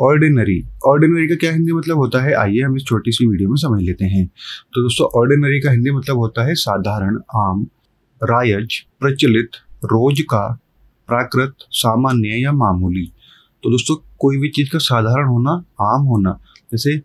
ordinary ordinary का क्या हिंदी मतलब होता है आइए हम इस छोटी सी वीडियो में समझ लेते हैं तो दोस्तों ऑर्डिनरी का हिंदी मतलब होता है साधारण आम रायज प्रचलित रोज का प्राकृत सामान्य या मामूली तो दोस्तों कोई भी चीज़ का साधारण होना आम होना जैसे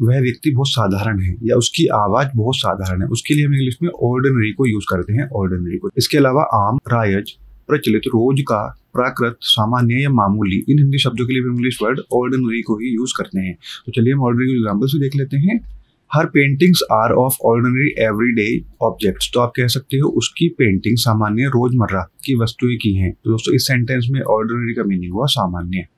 वह व्यक्ति बहुत साधारण है या उसकी आवाज़ बहुत साधारण है उसके लिए हम इंग्लिश में ऑर्डिनरी को यूज़ करते हैं ऑर्डिनरी को इसके अलावा आम रायज प्रचलित रोज का प्राकृत सामान्य या मामूली इन हिंदी शब्दों के लिए भी इंग्लिश वर्ड ऑर्डिनरी को ही यूज़ करते हैं तो चलिए हम ऑर्डनरी के एग्जाम्पल्स भी देख लेते हैं her paintings are of ordinary everyday objects तो आप कह सकते हो उसकी पेंटिंग सामान्य रोजमर्रा की वस्तुएं की हैं तो दोस्तों इस सेंटेंस में ऑर्डनरी का मीनिंग हुआ सामान्य